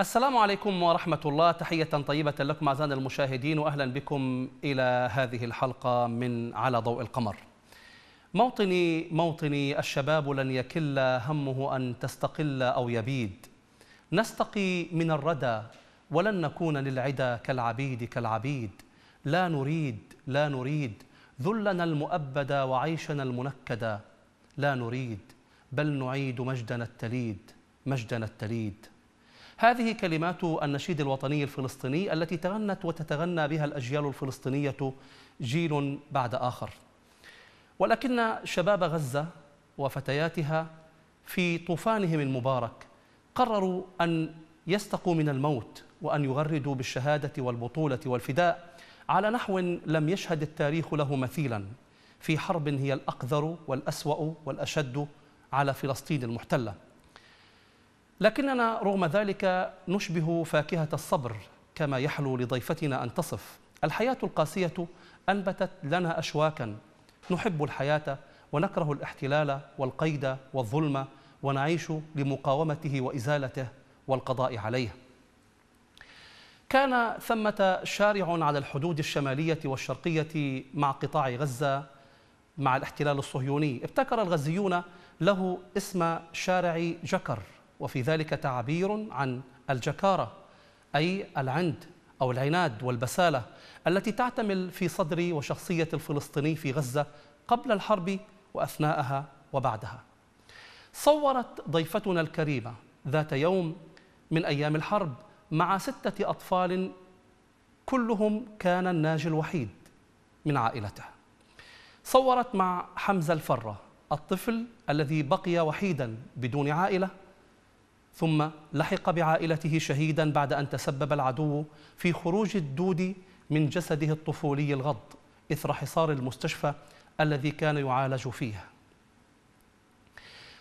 السلام عليكم ورحمة الله تحية طيبة لكم أعزائنا المشاهدين وأهلا بكم إلى هذه الحلقة من على ضوء القمر موطني موطني الشباب لن يكل همه أن تستقل أو يبيد نستقي من الردى ولن نكون للعدى كالعبيد كالعبيد لا نريد لا نريد ذلنا المؤبد وعيشنا المنكدا لا نريد بل نعيد مجدنا التليد مجدنا التليد هذه كلمات النشيد الوطني الفلسطيني التي تغنت وتتغنى بها الأجيال الفلسطينية جيل بعد آخر ولكن شباب غزة وفتياتها في طوفانهم المبارك قرروا أن يستقوا من الموت وأن يغردوا بالشهادة والبطولة والفداء على نحو لم يشهد التاريخ له مثيلا في حرب هي الأقذر والأسوأ والأشد على فلسطين المحتله لكننا رغم ذلك نشبه فاكهة الصبر كما يحلو لضيفتنا أن تصف الحياة القاسية أنبتت لنا أشواكا نحب الحياة ونكره الاحتلال والقيد والظلم ونعيش لمقاومته وإزالته والقضاء عليه كان ثمة شارع على الحدود الشمالية والشرقية مع قطاع غزة مع الاحتلال الصهيوني ابتكر الغزيون له اسم شارع جكر وفي ذلك تعبير عن الجكارة أي العند أو العناد والبسالة التي تعتمل في صدر وشخصية الفلسطيني في غزة قبل الحرب وأثناءها وبعدها صورت ضيفتنا الكريمة ذات يوم من أيام الحرب مع ستة أطفال كلهم كان الناجي الوحيد من عائلته صورت مع حمزة الفرة الطفل الذي بقي وحيدا بدون عائلة ثم لحق بعائلته شهيدا بعد أن تسبب العدو في خروج الدود من جسده الطفولي الغض إثر حصار المستشفى الذي كان يعالج فيه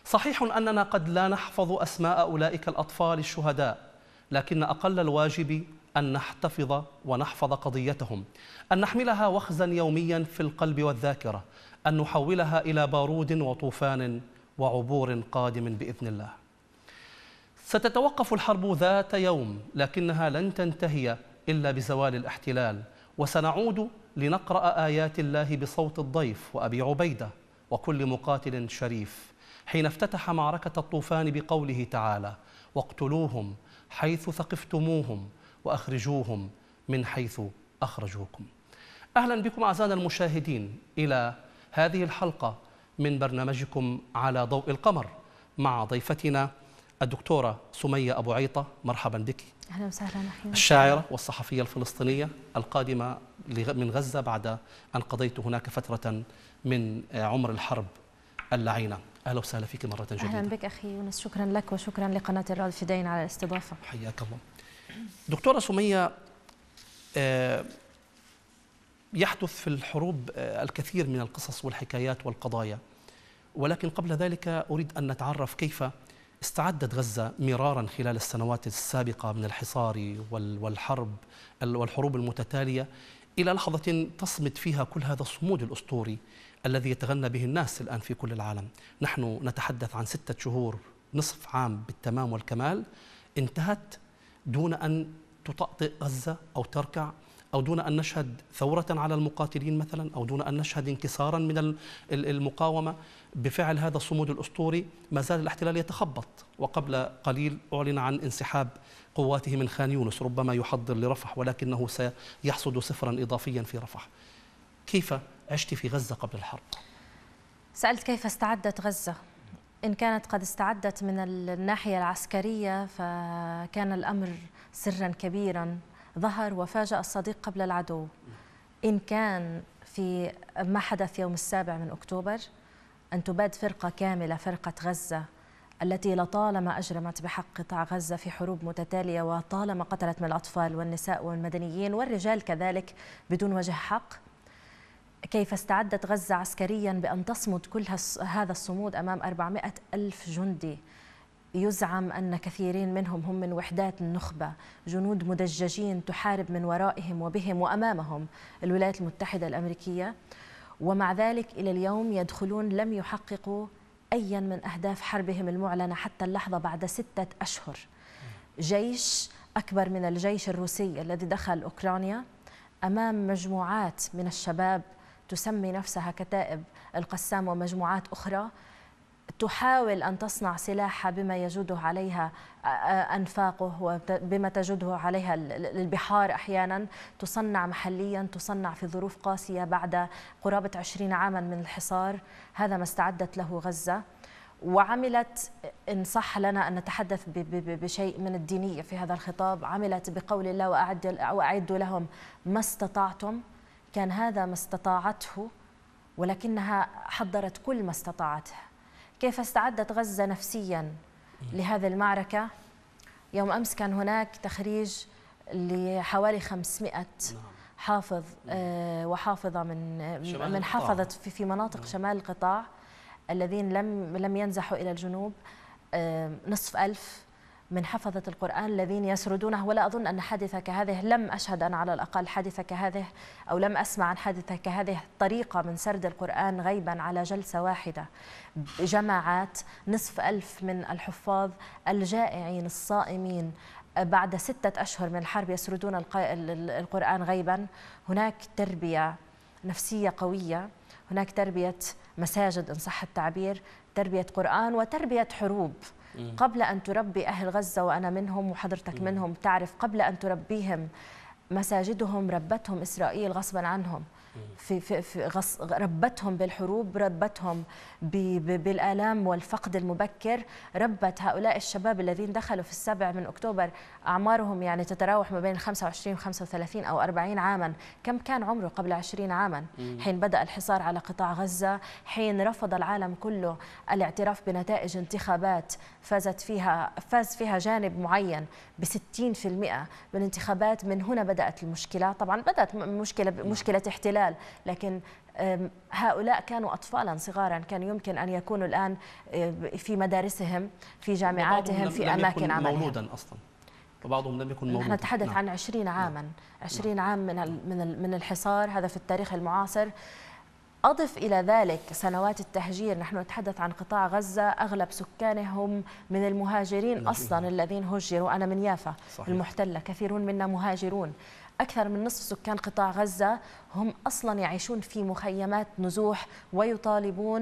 صحيح أننا قد لا نحفظ أسماء أولئك الأطفال الشهداء لكن أقل الواجب أن نحتفظ ونحفظ قضيتهم أن نحملها وخزا يوميا في القلب والذاكرة أن نحولها إلى بارود وطوفان وعبور قادم بإذن الله ستتوقف الحرب ذات يوم لكنها لن تنتهي إلا بزوال الاحتلال وسنعود لنقرأ آيات الله بصوت الضيف وأبي عبيدة وكل مقاتل شريف حين افتتح معركة الطوفان بقوله تعالى واقتلوهم حيث ثقفتموهم وأخرجوهم من حيث أخرجوكم أهلا بكم أعزائنا المشاهدين إلى هذه الحلقة من برنامجكم على ضوء القمر مع ضيفتنا الدكتورة سمية أبو عيطة مرحبا بك أهلا وسهلا الشاعرة والصحفية الفلسطينية القادمة من غزة بعد أن قضيت هناك فترة من عمر الحرب اللعينة أهلا وسهلا فيك مرة جديدة أهلا بك أخي يونس شكرا لك وشكرا لقناة الراد فدين على الاستضافة حياك الله دكتورة سمية آه، يحدث في الحروب آه، الكثير من القصص والحكايات والقضايا ولكن قبل ذلك أريد أن نتعرف كيف استعدت غزة مرارا خلال السنوات السابقة من الحصار والحرب والحروب المتتالية إلى لحظة تصمد فيها كل هذا الصمود الأسطوري الذي يتغنى به الناس الآن في كل العالم نحن نتحدث عن ستة شهور نصف عام بالتمام والكمال انتهت دون أن تطأطئ غزة أو تركع أو دون أن نشهد ثورة على المقاتلين مثلا أو دون أن نشهد انكسارا من المقاومة بفعل هذا الصمود الاسطوري ما زال الاحتلال يتخبط وقبل قليل اعلن عن انسحاب قواته من خان يونس ربما يحضر لرفح ولكنه سيحصد صفرا اضافيا في رفح. كيف عشت في غزه قبل الحرب؟ سالت كيف استعدت غزه؟ إن كانت قد استعدت من الناحية العسكرية فكان الأمر سرا كبيرا ظهر وفاجأ الصديق قبل العدو إن كان في ما حدث يوم السابع من أكتوبر أن تباد فرقة كاملة فرقة غزة التي لطالما أجرمت بحق قطاع غزة في حروب متتالية وطالما قتلت من الأطفال والنساء والمدنيين والرجال كذلك بدون وجه حق كيف استعدت غزة عسكريا بأن تصمد كل هذا الصمود أمام 400 ألف جندي يزعم أن كثيرين منهم هم من وحدات النخبة جنود مدججين تحارب من ورائهم وبهم وأمامهم الولايات المتحدة الأمريكية ومع ذلك إلى اليوم يدخلون لم يحققوا أيا من أهداف حربهم المعلنة حتى اللحظة بعد ستة أشهر جيش أكبر من الجيش الروسي الذي دخل أوكرانيا أمام مجموعات من الشباب تسمي نفسها كتائب القسام ومجموعات أخرى تحاول أن تصنع سلاحها بما يجوده عليها أنفاقه وبما تجده عليها البحار أحيانا تصنع محليا تصنع في ظروف قاسية بعد قرابة 20 عاما من الحصار هذا ما استعدت له غزة وعملت إن صح لنا أن نتحدث بشيء من الدينية في هذا الخطاب عملت بقول الله وأعدوا لهم ما استطعتم كان هذا ما استطاعته ولكنها حضرت كل ما استطاعته كيف استعدت غزة نفسيا إيه. لهذه المعركة يوم أمس كان هناك تخريج لحوالي 500 نعم. حافظ إيه. آه، وحافظة من من حافظت في مناطق نعم. شمال القطاع الذين لم لم ينزحوا إلى الجنوب آه، نصف ألف من حفظة القرآن الذين يسردونه ولا أظن أن حادثة كهذه لم أشهد أنا على الأقل حادثة كهذه أو لم أسمع عن حادثة كهذه طريقة من سرد القرآن غيبا على جلسة واحدة جماعات نصف ألف من الحفاظ الجائعين الصائمين بعد ستة أشهر من الحرب يسردون القرآن غيبا هناك تربية نفسية قوية هناك تربية مساجد إن صح التعبير تربية قرآن وتربية حروب قبل أن تربي أهل غزة وأنا منهم وحضرتك منهم تعرف قبل أن تربيهم مساجدهم ربتهم إسرائيل غصبا عنهم في في في غص ربتهم بالحروب ربتهم بالآلام والفقد المبكر ربت هؤلاء الشباب الذين دخلوا في السابع من أكتوبر أعمارهم يعني تتراوح ما بين 25 و 35 أو 40 عاما كم كان عمره قبل 20 عاما حين بدأ الحصار على قطاع غزة حين رفض العالم كله الاعتراف بنتائج انتخابات فازت فيها فاز فيها جانب معين ب 60% من انتخابات من هنا بدات المشكله طبعا بدات مشكله نعم. مشكله احتلال لكن هؤلاء كانوا أطفالا صغارا كان يمكن أن يكونوا الآن آه، في مدارسهم في جامعاتهم في أماكن عملهم مولودا أصلا وبعضهم لم يكن موجودا نحن نتحدث نعم. عن 20 عاما 20 نعم. عام من من الحصار هذا في التاريخ المعاصر أضف إلى ذلك سنوات التهجير نحن نتحدث عن قطاع غزة أغلب سكانه هم من المهاجرين أصلا الذين هجروا أنا من يافا صحيح. المحتلة كثيرون منا مهاجرون أكثر من نصف سكان قطاع غزة هم أصلا يعيشون في مخيمات نزوح ويطالبون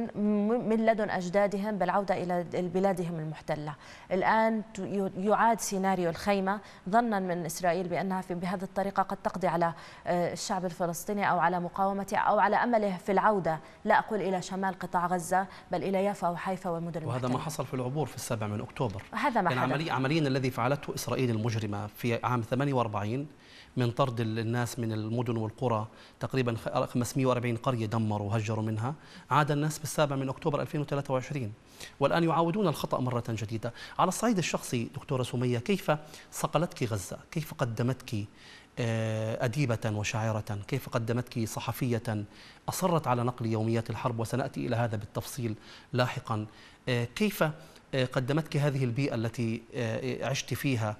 من لدن أجدادهم بالعودة إلى بلادهم المحتلة الآن يعاد سيناريو الخيمة ظنا من إسرائيل بأنها في بهذه الطريقة قد تقضي على آه، الشعب الفلسطيني أو على مقاومته أو على أمله في العودة لا أقول إلى شمال قطاع غزة بل إلى يافا وحيفا والمدن وهذا المحتلة. ما حصل في العبور في السابع من أكتوبر هذا ما يعني حدث عمليا الذي فعلته إسرائيل المجرمة في عام 48 من طرد الناس من المدن والقرى تقريبا 540 آه، قرية دمروا وهجروا منها عاد الناس بالسابع من أكتوبر 2023 والآن يعاودون الخطأ مرة جديدة على الصعيد الشخصي دكتورة سمية كيف صقلتك غزة كيف قدمتك آه، أديبة وشاعرة كيف قدمتك صحفية أصرت على نقل يوميات الحرب وسنأتي إلى هذا بالتفصيل لاحقا آه، كيف قدمتك هذه البيئة التي عشت فيها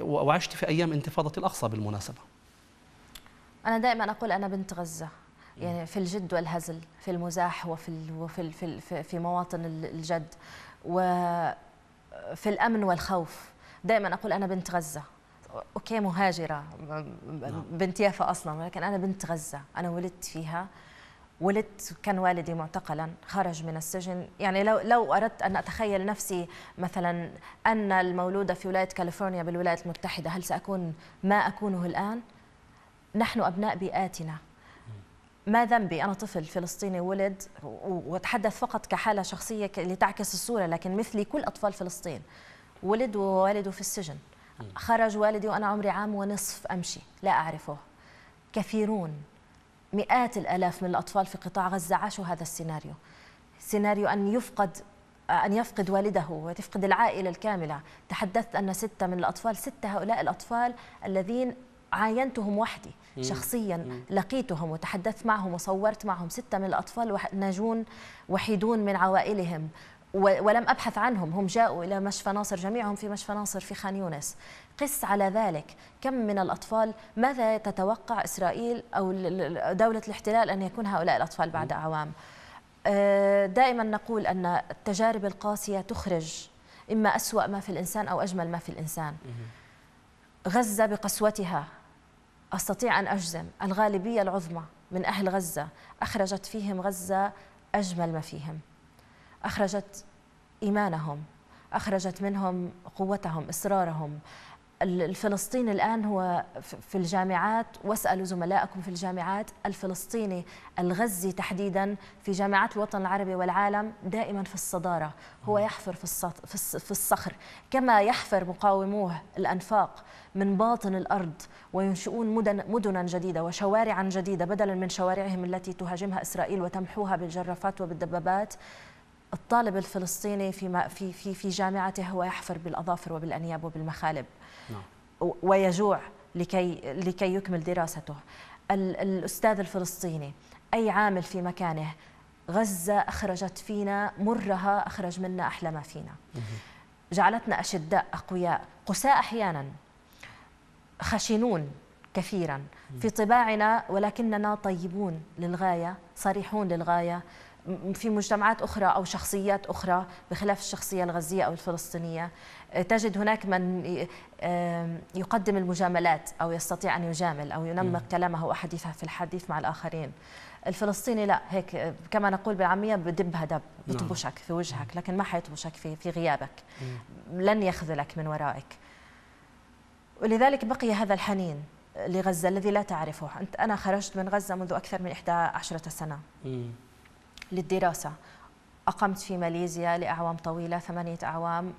وعشت في أيام انتفاضة الأقصى بالمناسبة أنا دائما أقول أنا بنت غزة يعني في الجد والهزل في المزاح وفي وفي في, في مواطن الجد وفي الامن والخوف دائما اقول انا بنت غزه اوكي مهاجره نعم. بنت يافا اصلا ولكن انا بنت غزه انا ولدت فيها ولدت كان والدي معتقلا خرج من السجن يعني لو لو اردت ان اتخيل نفسي مثلا ان المولوده في ولايه كاليفورنيا بالولايات المتحده هل ساكون ما اكونه الان نحن ابناء بيئاتنا ما ذنبي انا طفل فلسطيني ولد واتحدث فقط كحاله شخصيه لتعكس الصوره لكن مثلي كل اطفال فلسطين ولد ووالده في السجن خرج والدي وانا عمري عام ونصف امشي لا اعرفه كثيرون مئات الآلاف من الأطفال في قطاع غزة عاشوا هذا السيناريو سيناريو أن يفقد أن يفقد والده وتفقد العائلة الكاملة تحدثت أن ستة من الأطفال ستة هؤلاء الأطفال الذين عاينتهم وحدي شخصيا لقيتهم وتحدثت معهم وصورت معهم ستة من الأطفال ناجون وحيدون من عوائلهم ولم أبحث عنهم هم جاءوا إلى مشفى ناصر جميعهم في مشفى ناصر في خان يونس قس على ذلك كم من الأطفال ماذا تتوقع إسرائيل أو دولة الاحتلال أن يكون هؤلاء الأطفال بعد أعوام آه، دائما نقول أن التجارب القاسية تخرج إما أسوأ ما في الإنسان أو أجمل ما في الإنسان غزة بقسوتها أستطيع أن أجزم الغالبية العظمى من أهل غزة أخرجت فيهم غزة أجمل ما فيهم أخرجت إيمانهم أخرجت منهم قوتهم إصرارهم الفلسطيني الآن هو في الجامعات واسألوا زملائكم في الجامعات الفلسطيني الغزي تحديدا في جامعات الوطن العربي والعالم دائما في الصدارة هو يحفر في الصخر كما يحفر مقاوموه الأنفاق من باطن الأرض وينشئون مدن مدنا جديدة وشوارعا جديدة بدلا من شوارعهم التي تهاجمها إسرائيل وتمحوها بالجرافات وبالدبابات الطالب الفلسطيني في في في في جامعته هو يحفر بالاظافر وبالانياب وبالمخالب نعم. ويجوع لكي لكي يكمل دراسته الاستاذ الفلسطيني اي عامل في مكانه غزه اخرجت فينا مرها اخرج منا احلى ما فينا جعلتنا اشداء اقوياء قساء احيانا خشنون كثيرا في طباعنا ولكننا طيبون للغايه صريحون للغايه في مجتمعات أخرى أو شخصيات أخرى بخلاف الشخصية الغزية أو الفلسطينية آه، تجد هناك من يقدم المجاملات أو يستطيع أن يجامل أو ينمق كلامه وحديثه في الحديث مع الآخرين الفلسطيني لا هيك آه، كما نقول بالعاميه بدبها دب نعم. بطبشك في وجهك لكن ما حيطبشك في في غيابك لن يخذلك من ورائك ولذلك بقي هذا الحنين لغزه الذي لا تعرفه انت انا خرجت من غزه منذ اكثر من 11 سنه للدراسة أقمت في ماليزيا لأعوام طويلة ثمانية أعوام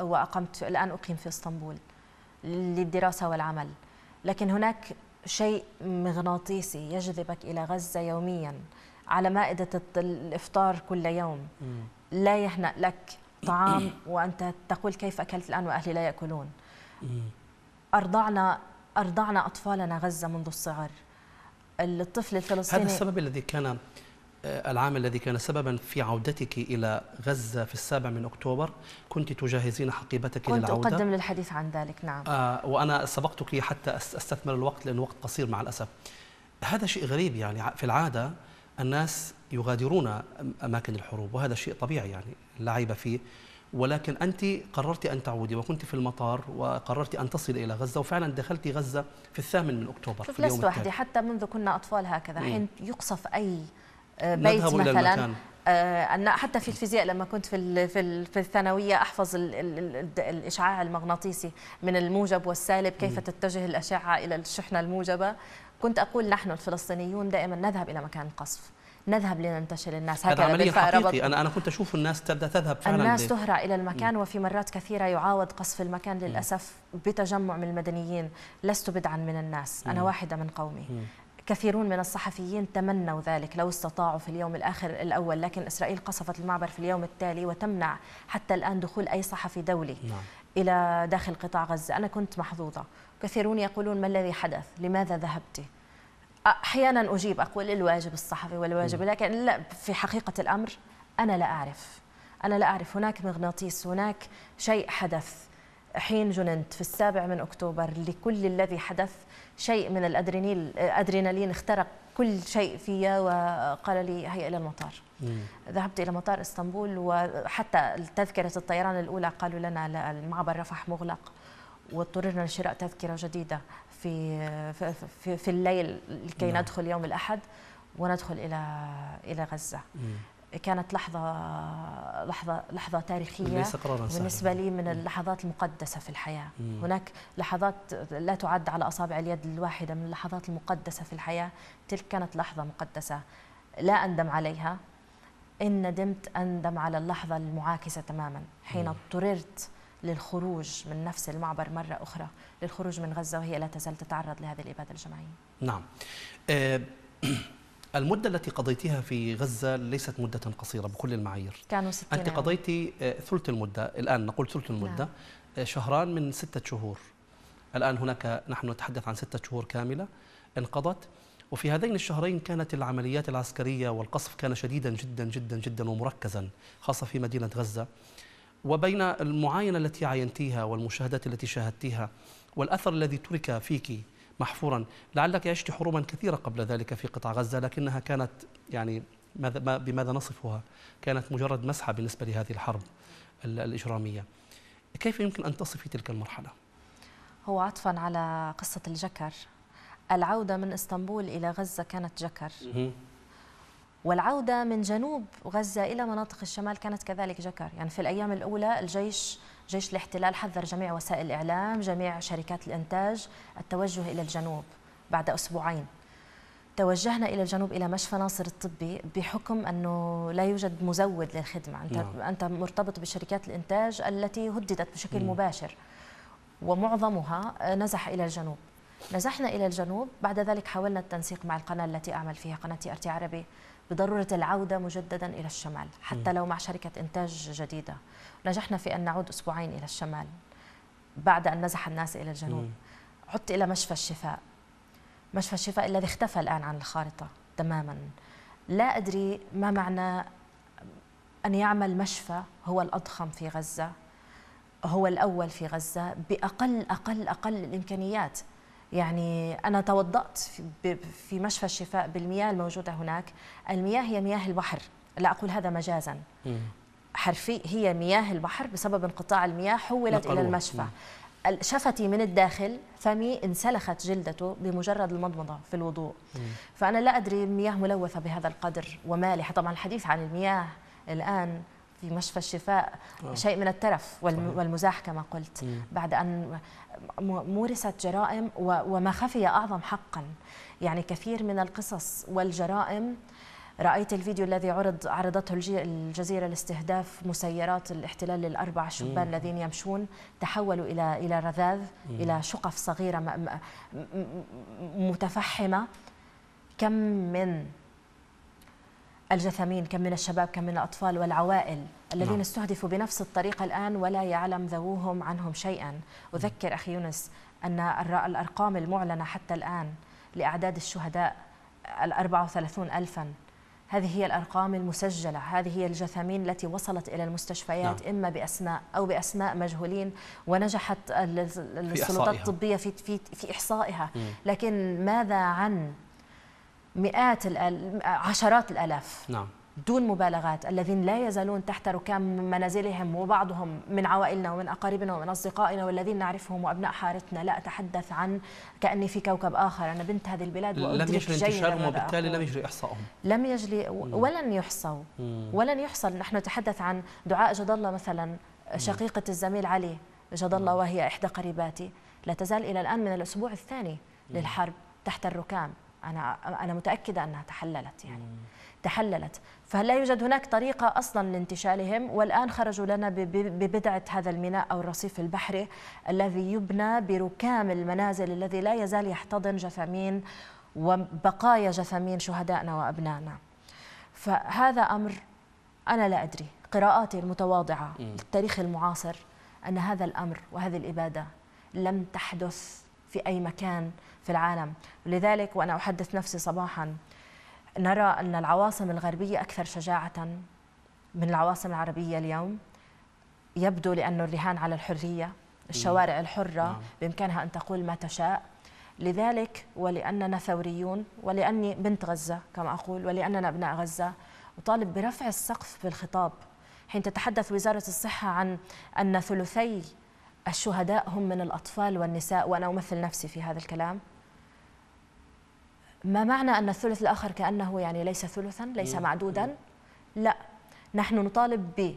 وأقمت الآن أقيم في اسطنبول للدراسة والعمل لكن هناك شيء مغناطيسي يجذبك إلى غزة يوميا على مائدة الإفطار كل يوم لا يهنأ لك طعام وأنت تقول كيف أكلت الآن وأهلي لا يأكلون أرضعنا أرضعنا أطفالنا غزة منذ الصغر الطفل الفلسطيني هذا السبب الذي كان آه، العام الذي كان سببا في عودتك إلى غزة في السابع من أكتوبر كنت تجهزين حقيبتك كنت للعودة كنت أقدم للحديث عن ذلك نعم آه وأنا سبقتك حتى أستثمر الوقت لأن وقت قصير مع الأسف هذا شيء غريب يعني في العادة الناس يغادرون أماكن الحروب وهذا شيء طبيعي يعني لا عيب فيه ولكن أنت قررت أن تعودي وكنت في المطار وقررت أن تصلي إلى غزة وفعلا دخلت غزة في الثامن من أكتوبر شوف لست وحدي حتى منذ كنا أطفال هكذا حين يقصف أي آه، بيت مثلا آه، أن حتى في الفيزياء لما كنت في في الثانويه احفظ الاشعاع المغناطيسي من الموجب والسالب كيف تتجه الاشعه الى الشحنه الموجبه كنت اقول نحن الفلسطينيون دائما نذهب الى مكان القصف نذهب لننتشل الناس هكذا هذا عملية حقيقي أنا أنا كنت أشوف الناس تبدأ تذهب فعلا الناس تهرع إلى المكان وفي مرات كثيرة يعاود قصف المكان للأسف بتجمع من المدنيين لست بدعا من الناس أنا واحدة من قومي كثيرون من الصحفيين تمنوا ذلك لو استطاعوا في اليوم الآخر الأول لكن إسرائيل قصفت المعبر في اليوم التالي وتمنع حتى الآن دخول أي صحفي دولي نعم. إلى داخل قطاع غزة أنا كنت محظوظة كثيرون يقولون ما الذي حدث لماذا ذهبت أحيانا أجيب أقول الواجب الصحفي والواجب لكن لا في حقيقة الأمر أنا لا أعرف أنا لا أعرف هناك مغناطيس هناك شيء حدث حين جننت في السابع من أكتوبر لكل الذي حدث شيء من ادرينالين اخترق كل شيء فيا وقال لي هيا إلى المطار مم. ذهبت إلى مطار إسطنبول وحتى تذكرة الطيران الأولى قالوا لنا المعبر رفح مغلق واضطررنا لشراء تذكرة جديدة في في, في, الليل لكي مم. نعم. ندخل يوم الأحد وندخل إلى إلى غزة مم. كانت لحظة لحظة لحظة تاريخية بالنسبة لي من اللحظات المقدسة في الحياة مم. هناك لحظات لا تعد على أصابع اليد الواحدة من اللحظات المقدسة في الحياة تلك كانت لحظة مقدسة لا أندم عليها إن ندمت أندم على اللحظة المعاكسة تماما حين اضطررت للخروج من نفس المعبر مرة أخرى للخروج من غزة وهي لا تزال تتعرض لهذه الإبادة الجماعية نعم آه، المدة التي قضيتها في غزة ليست مدة قصيرة بكل المعايير كانوا ستين أنت قضيتي آه، ثلث المدة الآن نقول ثلث المدة نعم. آه، شهران من ستة شهور الآن هناك نحن نتحدث عن ستة شهور كاملة انقضت وفي هذين الشهرين كانت العمليات العسكرية والقصف كان شديدا جدا جدا جدا ومركزا خاصة في مدينة غزة وبين المعاينة التي عاينتيها والمشاهدات التي شاهدتيها والأثر الذي ترك فيك محفورا لعلك عشت حروبا كثيرة قبل ذلك في قطاع غزة لكنها كانت يعني ماذا بماذا نصفها كانت مجرد مسحة بالنسبة لهذه الحرب الإجرامية كيف يمكن أن تصفي تلك المرحلة؟ هو عطفا على قصة الجكر العودة من اسطنبول إلى غزة كانت جكر والعودة من جنوب غزة إلى مناطق الشمال كانت كذلك جكر يعني في الأيام الأولى الجيش جيش الاحتلال حذر جميع وسائل الإعلام جميع شركات الإنتاج التوجه إلى الجنوب بعد أسبوعين توجهنا إلى الجنوب إلى مشفى ناصر الطبي بحكم أنه لا يوجد مزود للخدمة أنت, نعم. أنت مرتبط بشركات الإنتاج التي هددت بشكل مباشر ومعظمها نزح إلى الجنوب نزحنا إلى الجنوب بعد ذلك حاولنا التنسيق مع القناة التي أعمل فيها قناة أرتي عربي بضرورة العودة مجددا إلى الشمال حتى لو مع شركة إنتاج جديدة نجحنا في أن نعود أسبوعين إلى الشمال بعد أن نزح الناس إلى الجنوب عدت إلى مشفى الشفاء مشفى الشفاء الذي اختفى الآن عن الخارطة تماما لا أدري ما معنى أن يعمل مشفى هو الأضخم في غزة هو الأول في غزة بأقل أقل أقل الإمكانيات يعني أنا توضأت في مشفى الشفاء بالمياه الموجودة هناك المياه هي مياه البحر لا أقول هذا مجازا حرفي هي مياه البحر بسبب انقطاع المياه حولت إلى المشفى شفتي من الداخل فمي انسلخت جلدته بمجرد المضمضه في الوضوء فانا لا ادري مياه ملوثه بهذا القدر ومالحه طبعا الحديث عن المياه الان في مشفى الشفاء آه. شيء من الترف والمزاح كما قلت مم. بعد أن مورست جرائم وما خفي أعظم حقا يعني كثير من القصص والجرائم رأيت الفيديو الذي عرض عرضته الجزيرة لاستهداف مسيرات الاحتلال للأربع شبان الذين يمشون تحولوا إلى إلى رذاذ مم. إلى شقف صغيرة متفحمة كم من الجثامين كم من الشباب كم من الأطفال والعوائل الذين نعم. استهدفوا بنفس الطريقة الآن ولا يعلم ذووهم عنهم شيئا أذكر أخي يونس أن الأرقام المعلنة حتى الآن لأعداد الشهداء الأربعة وثلاثون ألفا هذه هي الأرقام المسجلة هذه هي الجثامين التي وصلت إلى المستشفيات نعم. إما بأسماء أو بأسماء مجهولين ونجحت السلطات الطبية في, في, في إحصائها مم. لكن ماذا عن مئات الأل... عشرات الآلاف نعم دون مبالغات الذين لا يزالون تحت ركام منازلهم وبعضهم من عوائلنا ومن أقاربنا ومن أصدقائنا والذين نعرفهم وأبناء حارتنا لا أتحدث عن كأني في كوكب آخر أنا بنت هذه البلاد لم يجري انتشارهم وبالتالي لم يجري إحصائهم لم يجري ولن يحصوا ولن يحصل نحن نتحدث عن دعاء جد الله مثلا شقيقة الزميل علي جد الله نعم. وهي إحدى قريباتي لا تزال إلى الآن من الأسبوع الثاني للحرب تحت الركام انا انا متاكده انها تحللت يعني تحللت فلا يوجد هناك طريقة أصلا لانتشالهم والآن خرجوا لنا ببدعة هذا الميناء أو الرصيف البحري الذي يبنى بركام المنازل الذي لا يزال يحتضن جثامين وبقايا جثامين شهدائنا وأبنائنا فهذا أمر أنا لا أدري قراءاتي المتواضعة للتاريخ المعاصر أن هذا الأمر وهذه الإبادة لم تحدث في أي مكان في العالم ولذلك وأنا أحدث نفسي صباحا نرى أن العواصم الغربية أكثر شجاعة من العواصم العربية اليوم يبدو لأنه الرهان على الحرية الشوارع الحرة نعم. بإمكانها أن تقول ما تشاء لذلك ولأننا ثوريون ولأني بنت غزة كما أقول ولأننا أبناء غزة أطالب برفع السقف في الخطاب حين تتحدث وزارة الصحة عن أن ثلثي الشهداء هم من الأطفال والنساء وأنا أمثل نفسي في هذا الكلام ما معنى أن الثلث الآخر كأنه يعني ليس ثلثا ليس معدودا لا نحن نطالب ب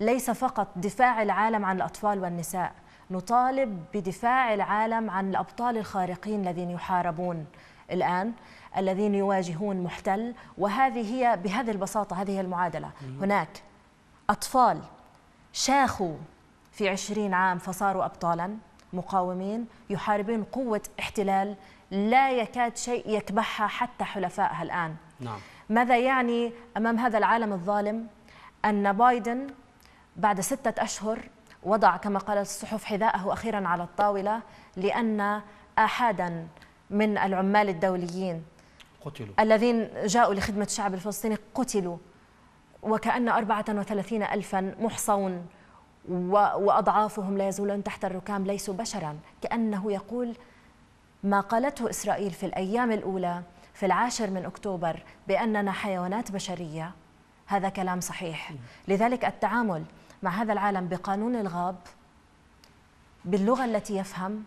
ليس فقط دفاع العالم عن الأطفال والنساء نطالب بدفاع العالم عن الأبطال الخارقين الذين يحاربون الآن الذين يواجهون محتل وهذه هي بهذه البساطة هذه هي المعادلة هناك أطفال شاخوا في عشرين عام فصاروا أبطالا مقاومين يحاربون قوة احتلال لا يكاد شيء يكبحها حتى حلفائها الآن نعم. ماذا يعني أمام هذا العالم الظالم أن بايدن بعد ستة أشهر وضع كما قالت الصحف حذاءه أخيرا على الطاولة لأن آحادا من العمال الدوليين قتلوا الذين جاءوا لخدمة الشعب الفلسطيني قتلوا وكأن 34 ألفا محصون وأضعافهم لا يزولون تحت الركام ليسوا بشرا كأنه يقول ما قالته إسرائيل في الأيام الأولى في العاشر من أكتوبر بأننا حيوانات بشرية هذا كلام صحيح لذلك التعامل مع هذا العالم بقانون الغاب باللغة التي يفهم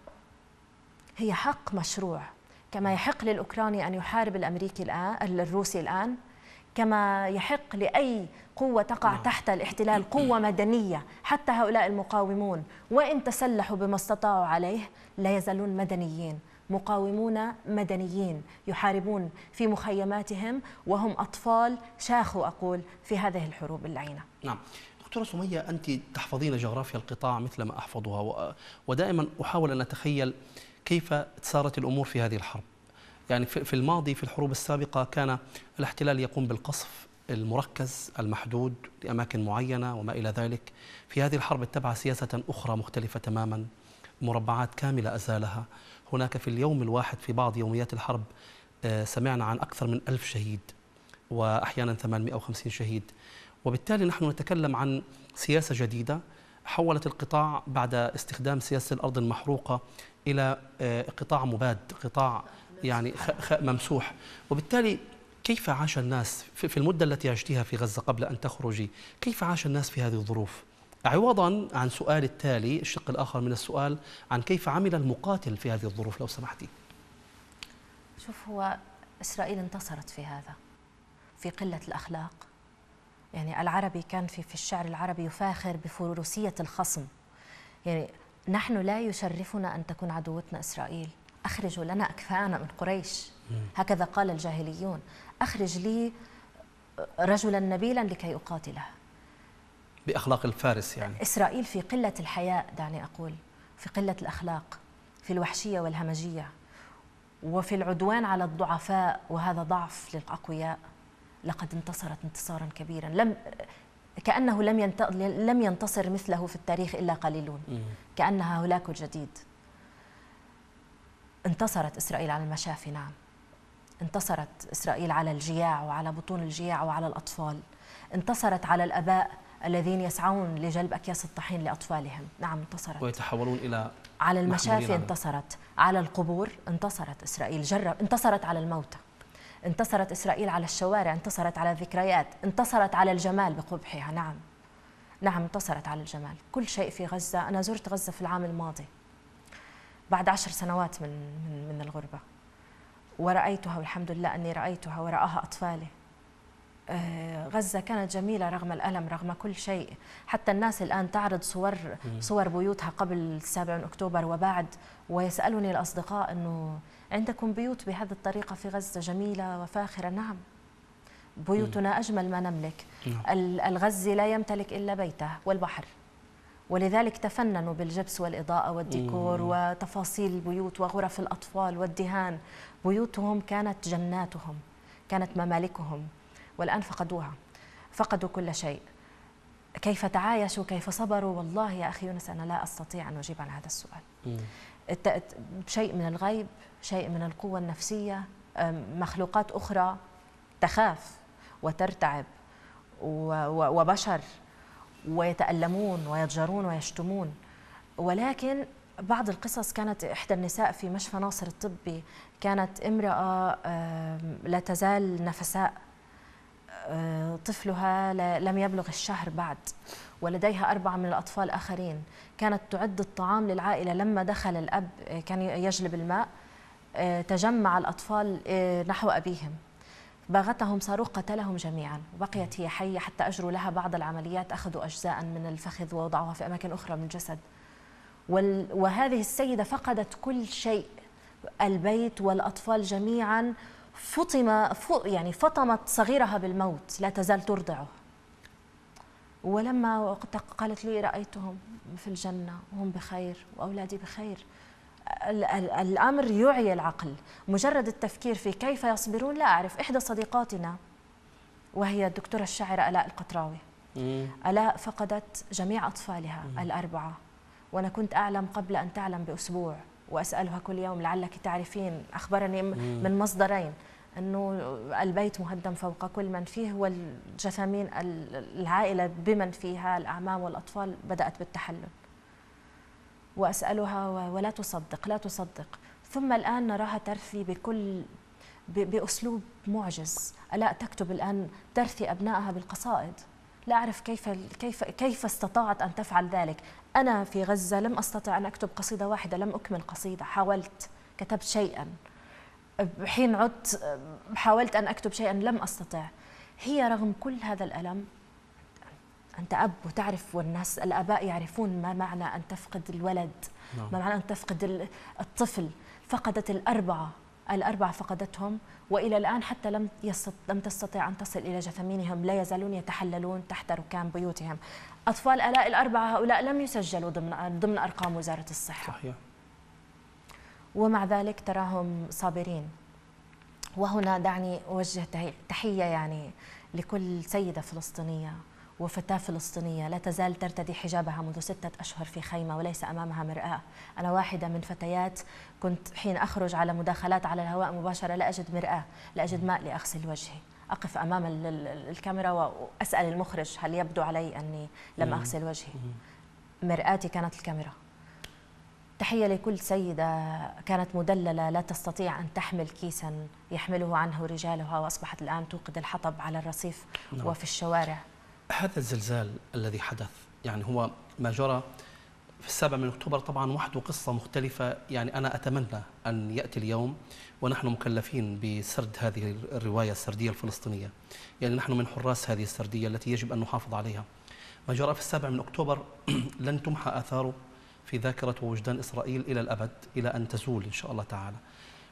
هي حق مشروع كما يحق للأوكراني أن يحارب الأمريكي الآن الروسي الآن كما يحق لأي قوة تقع نعم. تحت الاحتلال قوة مدنية حتى هؤلاء المقاومون وإن تسلحوا بما استطاعوا عليه لا يزالون مدنيين مقاومون مدنيين يحاربون في مخيماتهم وهم أطفال شاخوا أقول في هذه الحروب اللعينة نعم دكتورة سمية أنت تحفظين جغرافيا القطاع مثل ما أحفظها ودائما أحاول أن أتخيل كيف صارت الأمور في هذه الحرب يعني في الماضي في الحروب السابقة كان الاحتلال يقوم بالقصف المركز المحدود لأماكن معينة وما إلى ذلك في هذه الحرب اتبع سياسة أخرى مختلفة تماما مربعات كاملة أزالها هناك في اليوم الواحد في بعض يوميات الحرب آه، سمعنا عن أكثر من ألف شهيد وأحيانا 850 شهيد وبالتالي نحن نتكلم عن سياسة جديدة حولت القطاع بعد استخدام سياسة الأرض المحروقة إلى آه، قطاع مباد قطاع يعني ممسوح وبالتالي كيف عاش الناس في المدة التي عشتها في غزة قبل أن تخرجي كيف عاش الناس في هذه الظروف؟ عوضا عن سؤال التالي الشق الآخر من السؤال عن كيف عمل المقاتل في هذه الظروف لو سمحتي شوف هو إسرائيل انتصرت في هذا في قلة الأخلاق يعني العربي كان في, في الشعر العربي يفاخر بفروسية الخصم يعني نحن لا يشرفنا أن تكون عدوتنا إسرائيل أخرجوا لنا أكفاءنا من قريش هكذا قال الجاهليون أخرج لي رجلا نبيلا لكي أقاتله بأخلاق الفارس يعني إسرائيل في قلة الحياء دعني أقول في قلة الأخلاق في الوحشية والهمجية وفي العدوان على الضعفاء وهذا ضعف للأقوياء لقد انتصرت انتصارا كبيرا لم كأنه لم لم ينتصر مثله في التاريخ إلا قليلون كأنها هلاك جديد انتصرت إسرائيل على المشافي نعم انتصرت إسرائيل على الجياع وعلى بطون الجياع وعلى الأطفال انتصرت على الآباء الذين يسعون لجلب أكياس الطحين لأطفالهم نعم انتصرت ويتحولون إلى على المشافي انتصرت على القبور انتصرت إسرائيل جرب انتصرت على الموتى انتصرت إسرائيل على الشوارع انتصرت على الذكريات انتصرت على الجمال بقبحها نعم نعم انتصرت على الجمال كل شيء في غزة أنا زرت غزة في العام الماضي بعد عشر سنوات من, من, من الغربة ورأيتها والحمد لله أني رأيتها ورآها أطفالي آه، غزة كانت جميلة رغم الألم رغم كل شيء حتى الناس الآن تعرض صور صور بيوتها قبل 7 أكتوبر وبعد ويسألني الأصدقاء أنه عندكم بيوت بهذه الطريقة في غزة جميلة وفاخرة نعم بيوتنا أجمل ما نملك نعم. الغزي لا يمتلك إلا بيته والبحر ولذلك تفننوا بالجبس والإضاءة والديكور وتفاصيل البيوت وغرف الأطفال والدهان بيوتهم كانت جناتهم كانت ممالكهم والآن فقدوها فقدوا كل شيء كيف تعايشوا كيف صبروا والله يا أخي يونس أنا لا أستطيع أن أجيب على هذا السؤال شيء من الغيب شيء من القوة النفسية مخلوقات أخرى تخاف وترتعب وبشر ويتألمون ويضجرون ويشتمون ولكن بعض القصص كانت إحدى النساء في مشفى ناصر الطبي كانت امرأة لا تزال نفساء آه، طفلها لم يبلغ الشهر بعد ولديها أربعة من الأطفال آخرين كانت تعد الطعام للعائلة لما دخل الأب آه، كان يجلب الماء آه، تجمع الأطفال نحو أبيهم باغتهم صاروخ قتلهم جميعا وبقيت هي حية حتى أجروا لها بعض العمليات أخذوا أجزاء من الفخذ ووضعوها في أماكن أخرى من الجسد وهذه السيدة فقدت كل شيء البيت والأطفال جميعا فطم يعني فطمت صغيرها بالموت لا تزال ترضعه ولما قالت لي رأيتهم في الجنة وهم بخير وأولادي بخير الأمر يعي العقل مجرد التفكير في كيف يصبرون لا أعرف إحدى صديقاتنا وهي الدكتورة الشاعرة ألاء القطراوي ألاء فقدت جميع أطفالها الأربعة وأنا كنت أعلم قبل أن تعلم بأسبوع وأسألها كل يوم لعلك تعرفين أخبرني من مصدرين أنه البيت مهدم فوق كل من فيه والجثامين العائلة بمن فيها الأعمام والأطفال بدأت بالتحلل وأسألها ولا تصدق لا تصدق ثم الآن نراها ترثي بكل بأسلوب معجز ألا تكتب الآن ترثي أبنائها بالقصائد لا أعرف كيف, كيف, كيف استطاعت أن تفعل ذلك أنا في غزة لم أستطع أن أكتب قصيدة واحدة لم أكمل قصيدة حاولت كتبت شيئا حين عدت حاولت أن أكتب شيئا لم أستطع هي رغم كل هذا الألم أنت أب وتعرف والناس الآباء يعرفون ما معنى أن تفقد الولد نعم. ما معنى أن تفقد الطفل فقدت الأربعة الأربعة فقدتهم وإلى الآن حتى لم, يستط... لم تستطع أن تصل إلى جثمينهم لا يزالون يتحللون تحت ركام بيوتهم أطفال ألاء الأربعة هؤلاء لم يسجلوا ضمن ضمن أرقام وزارة الصحة صحيح. ومع ذلك تراهم صابرين وهنا دعني أوجه تحية يعني لكل سيدة فلسطينية وفتاة فلسطينية لا تزال ترتدي حجابها منذ ستة أشهر في خيمة وليس أمامها مرآة أنا واحدة من فتيات كنت حين أخرج على مداخلات على الهواء مباشرة لا أجد مرآة لا أجد ماء لأغسل وجهي أقف أمام الكاميرا وأسأل المخرج هل يبدو علي أني لم أغسل وجهي مرآتي كانت الكاميرا تحية لكل سيدة كانت مدللة لا تستطيع أن تحمل كيسا يحمله عنه رجالها وأصبحت الآن توقد الحطب على الرصيف نعم. وفي الشوارع هذا الزلزال الذي حدث يعني هو ما جرى في السابع من أكتوبر طبعا وحده قصة مختلفة يعني أنا أتمنى أن يأتي اليوم ونحن مكلفين بسرد هذه الرواية السردية الفلسطينية يعني نحن من حراس هذه السردية التي يجب أن نحافظ عليها ما جرى في السابع من أكتوبر لن تمحى آثاره في ذاكرة ووجدان إسرائيل إلى الأبد إلى أن تزول إن شاء الله تعالى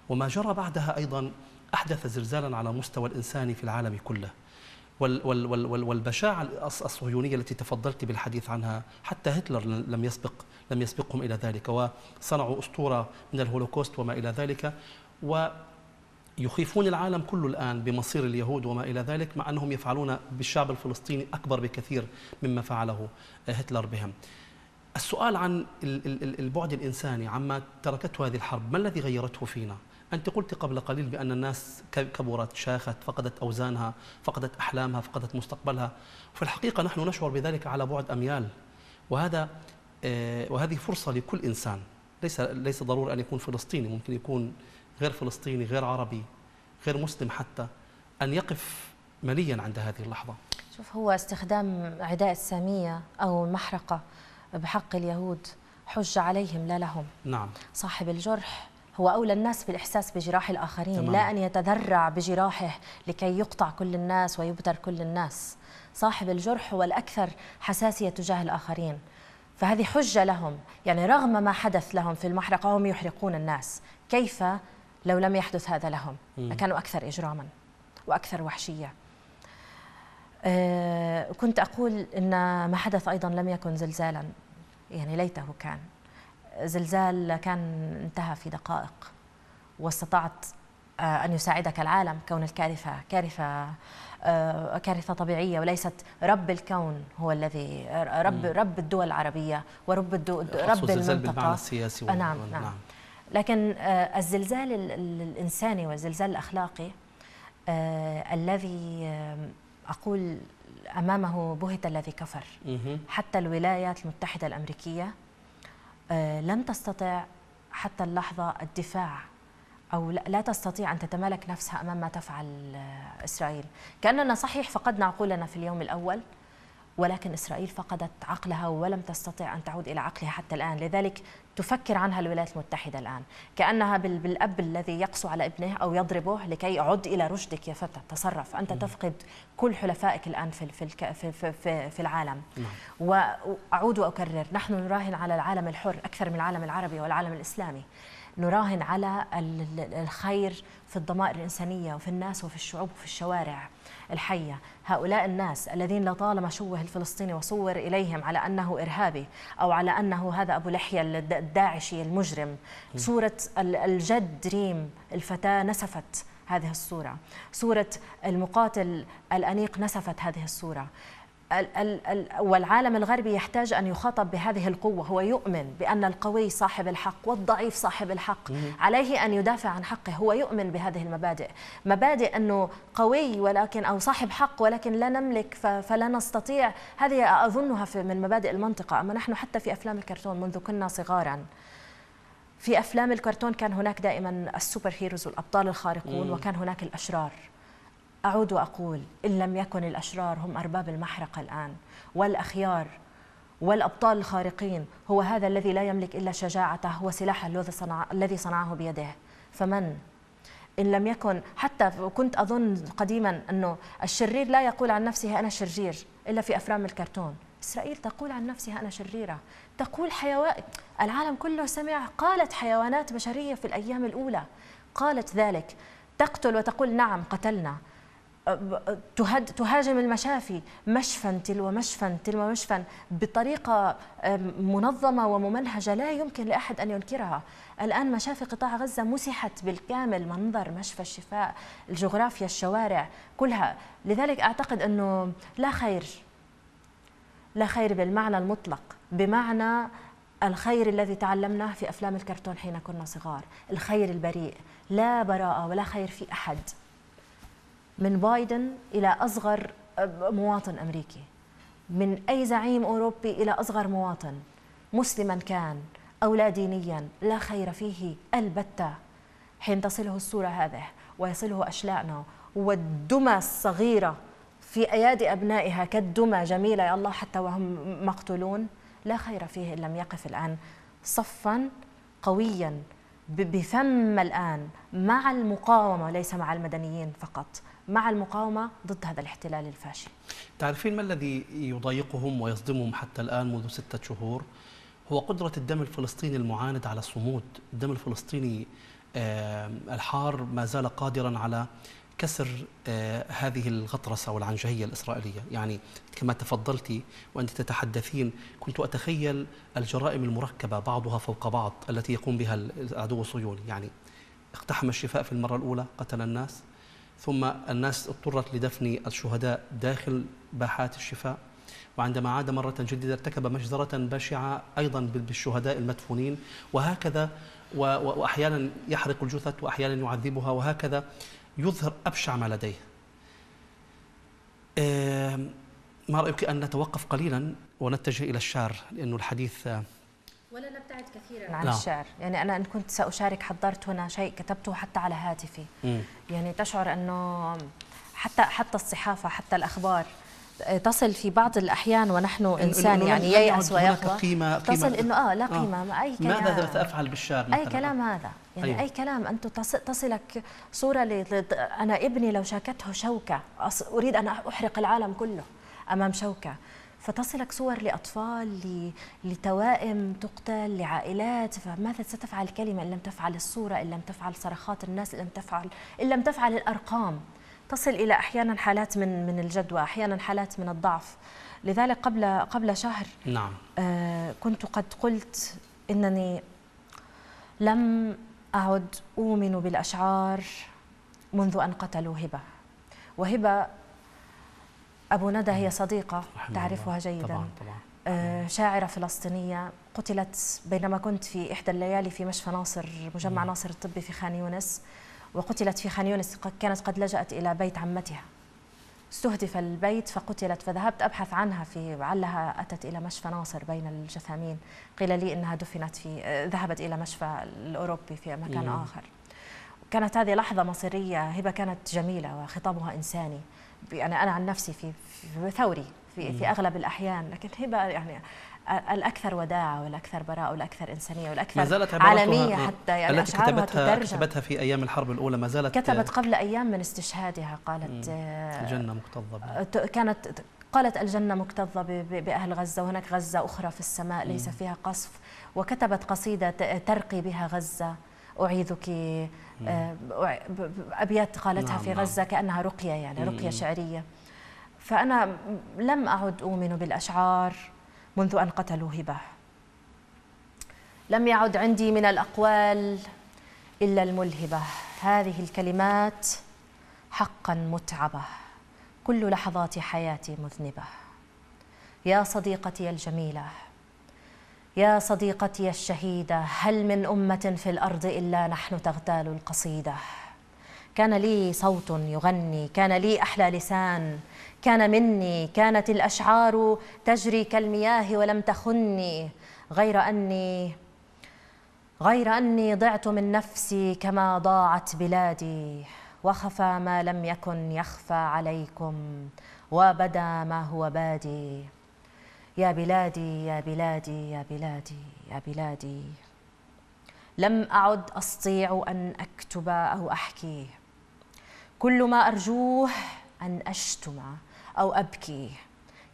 وما جرى بعدها أيضا أحدث زلزالا على مستوى الإنساني في العالم كله والبشاعة الصهيونية التي تفضلت بالحديث عنها حتى هتلر لم يسبق لم يسبقهم إلى ذلك وصنعوا أسطورة من الهولوكوست وما إلى ذلك ويخيفون العالم كله الآن بمصير اليهود وما إلى ذلك مع أنهم يفعلون بالشعب الفلسطيني أكبر بكثير مما فعله هتلر بهم السؤال عن البعد الإنساني عما تركته هذه الحرب ما الذي غيرته فينا؟ أنت قلت قبل قليل بأن الناس كبرت شاخت فقدت أوزانها فقدت أحلامها فقدت مستقبلها في الحقيقة نحن نشعر بذلك على بعد أميال وهذا آه، وهذه فرصة لكل إنسان ليس ليس ضروري أن يكون فلسطيني ممكن يكون غير فلسطيني غير عربي غير مسلم حتى أن يقف مليا عند هذه اللحظة شوف هو استخدام عداء السامية أو المحرقة بحق اليهود حجة عليهم لا لهم نعم صاحب الجرح هو أولى الناس بالإحساس بجراح الآخرين تمام. لا أن يتذرع بجراحه لكي يقطع كل الناس ويبتر كل الناس صاحب الجرح هو الأكثر حساسية تجاه الآخرين فهذه حجة لهم يعني رغم ما حدث لهم في المحرقة هم يحرقون الناس كيف لو لم يحدث هذا لهم لكانوا أكثر إجراما وأكثر وحشية آه، كنت أقول أن ما حدث أيضا لم يكن زلزالا يعني ليته كان زلزال كان انتهى في دقائق واستطعت آه، أن يساعدك العالم كون الكارثة كارثة آه، كارثة طبيعية وليست رب الكون هو الذي رب رب الدول العربية ورب الدول رب المنطقة السياسي نعم, نعم, نعم لكن الزلزال الإنساني والزلزال الأخلاقي الذي أقول أمامه بهت الذي كفر حتى الولايات المتحدة الأمريكية آه، لم تستطع حتى اللحظة الدفاع أو لا تستطيع أن تتمالك نفسها أمام ما تفعل آه، إسرائيل كأننا صحيح فقدنا عقولنا في اليوم الأول ولكن إسرائيل فقدت عقلها ولم تستطع أن تعود إلى عقلها حتى الآن لذلك تفكر عنها الولايات المتحدة الآن كأنها بالأب الذي يقسو على ابنه أو يضربه لكي عد إلى رشدك يا فتى تصرف أنت تفقد كل حلفائك الآن في في في في العالم نعم. وأعود وأكرر نحن نراهن على العالم الحر أكثر من العالم العربي والعالم الإسلامي نراهن على الخير في الضمائر الإنسانية وفي الناس وفي الشعوب وفي الشوارع الحية هؤلاء الناس الذين لطالما شوه الفلسطيني وصور إليهم على أنه إرهابي أو على أنه هذا أبو لحية الداعشي المجرم صورة الجد ريم الفتاة نسفت هذه الصورة صورة المقاتل الأنيق نسفت هذه الصورة والعالم الغربي يحتاج أن يخاطب بهذه القوة هو يؤمن بأن القوي صاحب الحق والضعيف صاحب الحق عليه أن يدافع عن حقه هو يؤمن بهذه المبادئ مبادئ أنه قوي ولكن أو صاحب حق ولكن لا نملك فلا نستطيع هذه أظنها من مبادئ المنطقة أما نحن حتى في أفلام الكرتون منذ كنا صغاراً في افلام الكرتون كان هناك دائما السوبر هيروز والابطال الخارقون وكان هناك الاشرار أعود وأقول إن لم يكن الأشرار هم أرباب المحرقة الآن والأخيار والأبطال الخارقين هو هذا الذي لا يملك إلا شجاعته هو سلاح الذي صنع الذي صنعه بيده فمن إن لم يكن حتى كنت أظن قديما أنه الشرير لا يقول عن نفسه أنا شرير إلا في أفلام الكرتون إسرائيل تقول عن نفسها أنا شريرة تقول حيوان العالم كله سمع قالت حيوانات بشرية في الأيام الأولى قالت ذلك تقتل وتقول نعم قتلنا تهاجم المشافي مشفا تلو مشفا تلو مشفا بطريقة منظمة وممنهجة لا يمكن لأحد أن ينكرها الآن مشافي قطاع غزة مسحت بالكامل منظر مشفى الشفاء الجغرافيا الشوارع كلها لذلك أعتقد أنه لا خير لا خير بالمعنى المطلق بمعنى الخير الذي تعلمناه في أفلام الكرتون حين كنا صغار الخير البريء لا براءة ولا خير في أحد من بايدن إلى أصغر آه، مواطن أمريكي من أي زعيم أوروبي إلى أصغر مواطن مسلما كان أو لا دينيا لا خير فيه البتة حين تصله الصورة هذه ويصله أشلاءنا والدمى الصغيرة في أيادي أبنائها كالدمى جميلة يا الله حتى وهم مقتولون لا خير فيه إن لم يقف الآن صفا قويا بثم الآن مع المقاومة ليس مع المدنيين فقط مع المقاومة ضد هذا الاحتلال الفاشل تعرفين ما الذي يضايقهم ويصدمهم حتى الآن منذ ستة شهور هو قدرة الدم الفلسطيني المعاند على الصمود الدم الفلسطيني الحار ما زال قادرا على كسر آه، هذه الغطرسة والعنجهية الإسرائيلية يعني كما تفضلت وأنت تتحدثين كنت أتخيل الجرائم المركبة بعضها فوق بعض التي يقوم بها العدو الصهيوني يعني اقتحم الشفاء في المرة الأولى قتل الناس ثم الناس اضطرت لدفن الشهداء داخل باحات الشفاء وعندما عاد مرة جديدة ارتكب مجزرة بشعة أيضا بالشهداء المدفونين وهكذا وأحيانا يحرق الجثث وأحيانا يعذبها وهكذا يظهر أبشع ما لديه ما رأيك أن نتوقف قليلا ونتجه إلى الشعر لأن الحديث ولا نبتعد كثيرا عن لا. نعم. الشعر يعني أنا إن كنت سأشارك حضرت هنا شيء كتبته حتى على هاتفي م. يعني تشعر أنه حتى حتى الصحافة حتى الأخبار آه، تصل في بعض الاحيان ونحن انسان يعني ييأس ويقوى قيمة تصل قيمة انه اه لا قيمه آه. ما اي كلام ماذا افعل بالشعر مثلا اي كلام هذا يعني أيوه. اي كلام انت تصلك صوره انا ابني لو شاكته شوكه اريد ان احرق العالم كله امام شوكه فتصلك صور لأطفال لتوائم تقتل لعائلات فماذا ستفعل الكلمة إن لم تفعل الصورة إن لم تفعل صرخات الناس إن لم تفعل إن لم تفعل الأرقام تصل إلى أحيانا حالات من من الجدوى أحيانا حالات من الضعف لذلك قبل قبل شهر نعم. آه كنت قد قلت انني لم اعد اؤمن بالاشعار منذ ان قتلوا هبه وهبه أبو ندى هي نعم. صديقة تعرفها جيدا طبعا طبعا آه، شاعرة فلسطينية قتلت بينما كنت في إحدى الليالي في مشفى ناصر مجمع نعم. ناصر الطبي في خان يونس وقتلت في خان يونس كانت قد لجأت إلى بيت عمتها استهدف البيت فقتلت فذهبت أبحث عنها في علها أتت إلى مشفى ناصر بين الجثامين قيل لي أنها دفنت في آه، ذهبت إلى مشفى الأوروبي في مكان إيه. آخر كانت هذه لحظة مصيرية هبة كانت جميلة وخطابها إنساني يعني انا عن نفسي في ثوري في, في اغلب الاحيان لكن هبه يعني الاكثر وداعه والاكثر براءه والاكثر انسانيه والاكثر ما زالت عالميه حتى يعني التي كتبتها كتبتها في ايام الحرب الاولى ما زالت كتبت قبل ايام من استشهادها قالت الجنه مكتظه آه، كانت قالت الجنه مكتظه باهل غزه وهناك غزه اخرى في السماء ليس فيها قصف وكتبت قصيده ترقي بها غزه اعيذك آه، ابيات قالتها نعم في نعم. غزه نعم. كانها رقيه يعني رقيه إيه. شعريه فانا لم اعد اؤمن بالاشعار منذ ان قتلوا هبه لم يعد عندي من الاقوال الا الملهبه هذه الكلمات حقا متعبه كل لحظات حياتي مذنبه يا صديقتي الجميله يا صديقتي الشهيدة هل من أمة في الأرض إلا نحن تغتال القصيدة كان لي صوت يغني كان لي أحلى لسان كان مني كانت الأشعار تجري كالمياه ولم تخني غير أني غير أني ضعت من نفسي كما ضاعت بلادي وخفى ما لم يكن يخفى عليكم وبدا ما هو بادي يا بلادي يا بلادي يا بلادي يا بلادي لم أعد أستطيع أن أكتب أو احكي كل ما أرجوه أن أشتم أو أبكي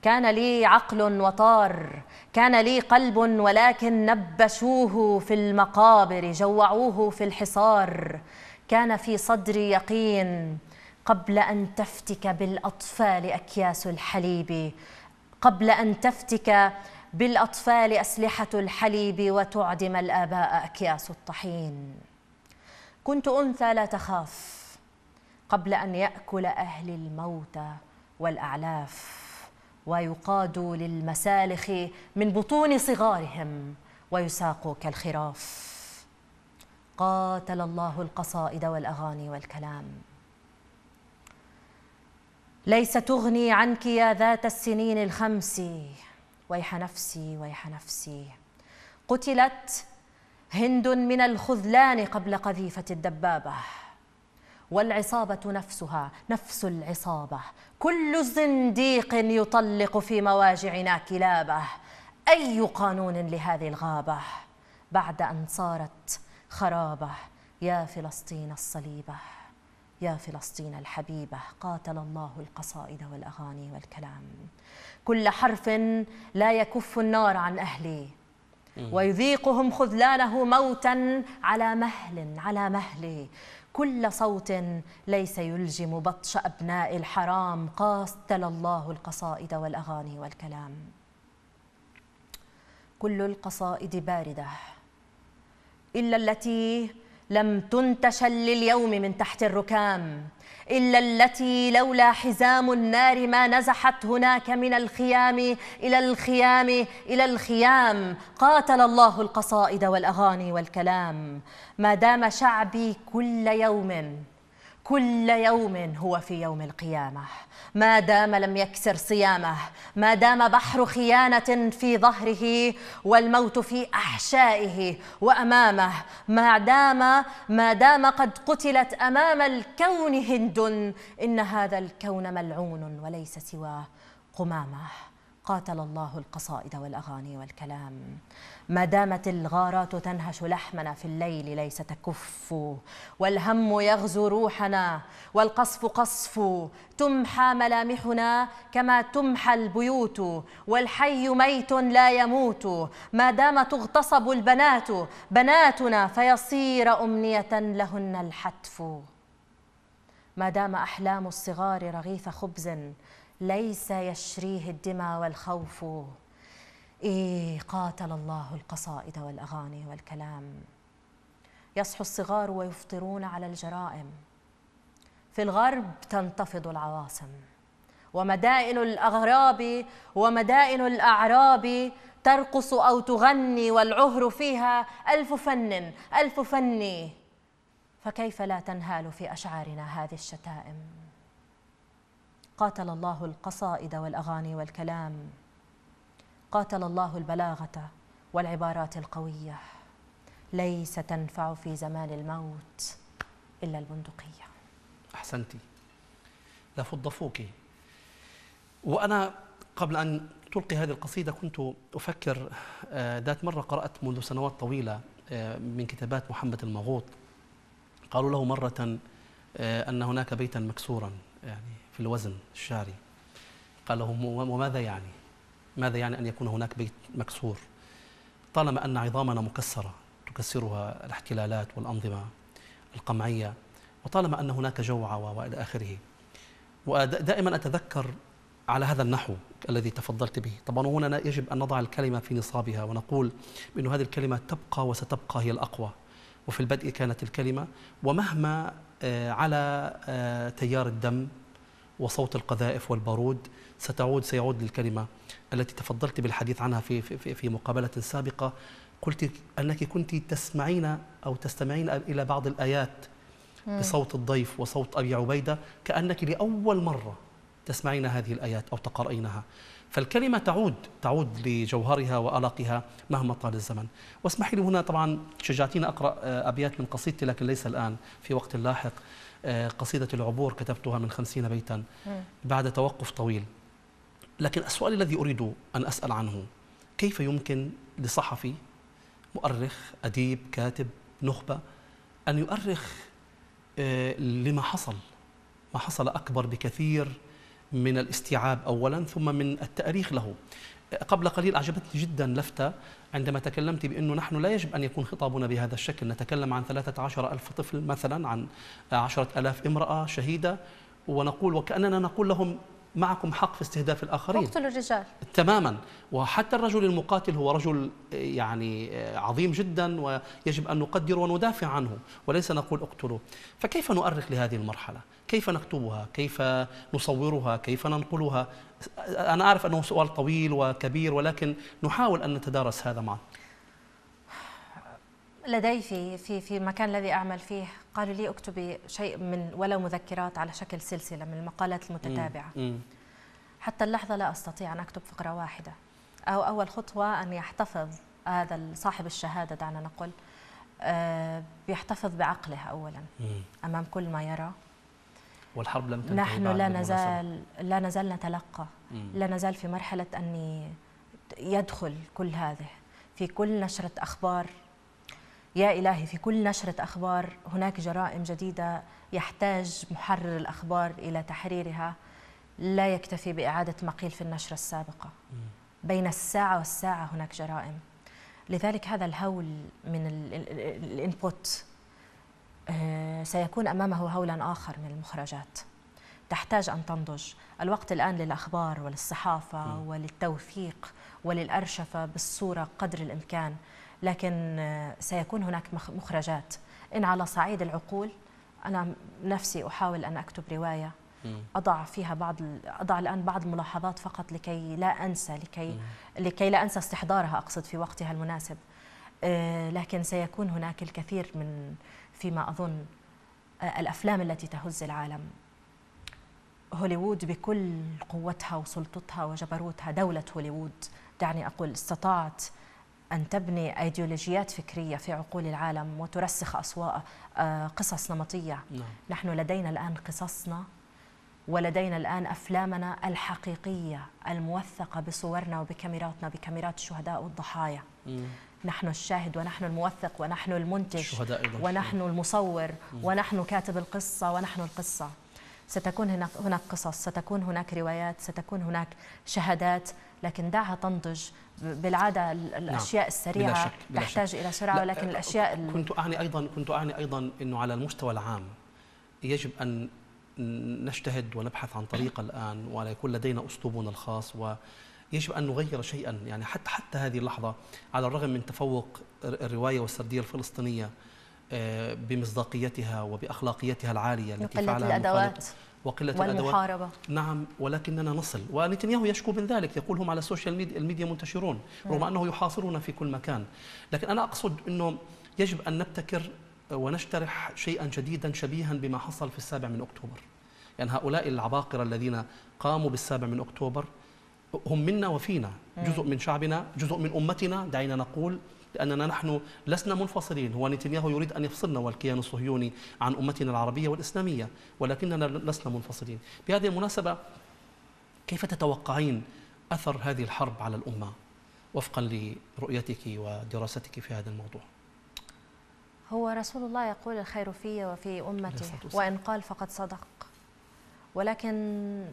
كان لي عقل وطار كان لي قلب ولكن نبشوه في المقابر جوعوه في الحصار كان في صدري يقين قبل أن تفتك بالأطفال أكياس الحليب قبل أن تفتك بالأطفال أسلحة الحليب وتعدم الآباء أكياس الطحين كنت أنثى لا تخاف قبل أن يأكل أهل الموت والأعلاف ويقادوا للمسالخ من بطون صغارهم ويساقوا كالخراف قاتل الله القصائد والأغاني والكلام ليس تغني عنك يا ذات السنين الخمس ويح نفسي ويح نفسي قتلت هند من الخذلان قبل قذيفة الدبابة والعصابة نفسها نفس العصابة كل زنديق يطلق في مواجعنا كلابه أي قانون لهذه الغابة بعد أن صارت خرابة يا فلسطين الصليبه يا فلسطين الحبيبة قاتل الله القصائد والأغاني والكلام كل حرف لا يكف النار عن أهلي ويذيقهم خذلانه موتا على مهل على مهل كل صوت ليس يلجم بطش أبناء الحرام قاتل الله القصائد والأغاني والكلام كل القصائد باردة إلا التي لم تنتشل لليوم من تحت الركام إلا التي لولا حزام النار ما نزحت هناك من الخيام إلى الخيام إلى الخيام قاتل الله القصائد والأغاني والكلام ما دام شعبي كل يوم كل يوم هو في يوم القيامة ما دام لم يكسر صيامه ما دام بحر خيانة في ظهره والموت في أحشائه وأمامه ما دام ما دام قد قتلت أمام الكون هند إن هذا الكون ملعون وليس سواه قمامه قاتل الله القصائد والأغاني والكلام ما دامت الغارات تنهش لحمنا في الليل ليس تكف والهم يغزو روحنا والقصف قصف تمحى ملامحنا كما تمحى البيوت والحي ميت لا يموت ما دام تغتصب البنات بناتنا فيصير أمنية لهن الحتف ما دام أحلام الصغار رغيف خبز ليس يشريه الدمى والخوف إيه قاتل الله القصائد والأغاني والكلام يصحو الصغار ويفطرون على الجرائم في الغرب تنتفض العواصم ومدائن الأغراب ومدائن الأعراب ترقص أو تغني والعهر فيها ألف فن ألف فن فكيف لا تنهال في أشعارنا هذه الشتائم قاتل الله القصائد والأغاني والكلام قاتل الله البلاغه والعبارات القويه ليس تنفع في زمان الموت الا البندقيه احسنتي فوكي وانا قبل ان تلقي هذه القصيده كنت افكر آه، ذات مره قرات منذ سنوات طويله آه، من كتابات محمد المغوط قالوا له مره آه، ان هناك بيتا مكسورا يعني في الوزن الشعري قال له وماذا يعني ماذا يعني أن يكون هناك بيت مكسور طالما أن عظامنا مكسرة تكسرها الاحتلالات والأنظمة القمعية وطالما أن هناك جوعة وإلى آخره ودائما أتذكر على هذا النحو الذي تفضلت به طبعا هنا يجب أن نضع الكلمة في نصابها ونقول بأن هذه الكلمة تبقى وستبقى هي الأقوى وفي البدء كانت الكلمة ومهما آه، على آه، تيار الدم وصوت القذائف والبارود ستعود سيعود للكلمة التي تفضلت بالحديث عنها في, في, في مقابلة سابقة قلت أنك كنت تسمعين أو تستمعين إلى بعض الآيات بصوت الضيف وصوت أبي عبيدة كأنك لأول مرة تسمعين هذه الآيات أو تقرأينها فالكلمة تعود تعود لجوهرها وألقها مهما طال الزمن واسمحي لي هنا طبعا شجعتيني أقرأ آه، أبيات من قصيدتي لكن ليس الآن في وقت لاحق آه، قصيدة العبور كتبتها من خمسين بيتا بعد توقف طويل لكن السؤال الذي أريد أن أسأل عنه كيف يمكن لصحفي مؤرخ أديب كاتب نخبة أن يؤرخ آه، لما حصل ما حصل أكبر بكثير من الاستيعاب أولا ثم من التأريخ له آه، قبل قليل أعجبتني جدا لفتة عندما تكلمت بأنه نحن لا يجب أن يكون خطابنا بهذا الشكل نتكلم عن عشر ألف طفل مثلا عن عشرة ألاف امرأة شهيدة ونقول وكأننا نقول لهم معكم حق في استهداف الآخرين اقتلوا الرجال تماما وحتى الرجل المقاتل هو رجل آه، يعني آه، عظيم جدا ويجب أن نقدر وندافع عنه وليس نقول اقتلوه فكيف نؤرخ لهذه المرحلة؟ كيف نكتبها؟ كيف نصورها؟ كيف ننقلها؟ أنا أعرف أنه سؤال طويل وكبير ولكن نحاول أن نتدارس هذا معه لدي في في في المكان الذي اعمل فيه قالوا لي اكتبي شيء من ولو مذكرات على شكل سلسله من المقالات المتتابعه مم. حتى اللحظه لا استطيع ان اكتب فقره واحده او اول خطوه ان يحتفظ هذا صاحب الشهاده دعنا نقول أه بيحتفظ بعقله اولا مم. امام كل ما يرى والحرب لم تنتهي نحن لا نزال لا نزال نتلقى مم. لا نزال في مرحله اني يدخل كل هذه في كل نشره اخبار يا إلهي في كل نشرة أخبار هناك جرائم جديدة يحتاج محرر الأخبار إلى تحريرها لا يكتفي بإعادة مقيل في النشرة السابقة بين الساعة والساعة هناك جرائم لذلك هذا الهول من الانبوت آه، سيكون أمامه هولا آخر من المخرجات تحتاج أن تنضج الوقت الآن للأخبار وللصحافة وللتوثيق وللأرشفة بالصورة قدر الإمكان لكن سيكون هناك مخرجات إن على صعيد العقول أنا نفسي أحاول أن أكتب رواية أضع فيها بعض أضع الآن بعض الملاحظات فقط لكي لا أنسى لكي لكي لا أنسى استحضارها أقصد في وقتها المناسب آه، لكن سيكون هناك الكثير من فيما أظن آه، الأفلام التي تهز العالم هوليوود بكل قوتها وسلطتها وجبروتها دولة هوليوود دعني أقول استطاعت أن تبني أيديولوجيات فكرية في عقول العالم وترسخ أصواء آه، قصص نمطية نعم. نحن لدينا الآن قصصنا ولدينا الآن أفلامنا الحقيقية الموثقة بصورنا وبكاميراتنا بكاميرات الشهداء والضحايا مم. نحن الشاهد ونحن الموثق ونحن المنتج ونحن المصور مم. ونحن كاتب القصة ونحن القصة ستكون هناك هناك قصص ستكون هناك روايات ستكون هناك شهادات لكن دعها تنضج بالعاده نعم، الاشياء نعم. السريعه بلا شك. بلا تحتاج شك. الى سرعه ولكن أه، الاشياء كنت اعني ايضا كنت اعني ايضا انه على المستوى العام يجب ان نجتهد ونبحث عن طريقه الان ولا يكون لدينا اسلوبنا الخاص ويجب ان نغير شيئا يعني حتى حتى هذه اللحظه على الرغم من تفوق الروايه والسرديه الفلسطينيه آه، بمصداقيتها وبأخلاقيتها العالية التي فعلها الأدوات وقلة والمحاربة. الأدوات نعم ولكننا نصل ونتنياهو يشكو من ذلك يقول هم على السوشيال ميديا, الميديا منتشرون رغم أنه يحاصرون في كل مكان لكن أنا أقصد أنه يجب أن نبتكر ونشترح شيئا جديدا شبيها بما حصل في السابع من أكتوبر يعني هؤلاء العباقرة الذين قاموا بالسابع من أكتوبر هم منا وفينا جزء من شعبنا جزء من أمتنا دعينا نقول لأننا نحن لسنا منفصلين هو نتنياهو يريد أن يفصلنا والكيان الصهيوني عن أمتنا العربية والإسلامية ولكننا لسنا منفصلين بهذه المناسبة كيف تتوقعين أثر هذه الحرب على الأمة وفقا لرؤيتك ودراستك في هذا الموضوع هو رسول الله يقول الخير في وفي أمتي وإن قال فقد صدق ولكن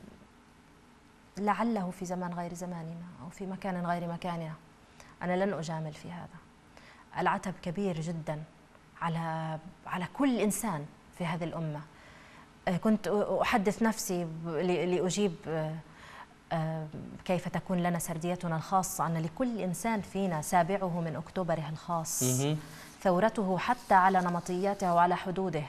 لعله في زمان غير زماننا أو في مكان غير مكاننا أنا لن أجامل في هذا العتب كبير جدا على على كل انسان في هذه الامه آه، كنت احدث نفسي لاجيب آه، آه، كيف تكون لنا سرديتنا الخاصه ان لكل انسان فينا سابعه من اكتوبره الخاص ثورته حتى على نمطياته وعلى حدوده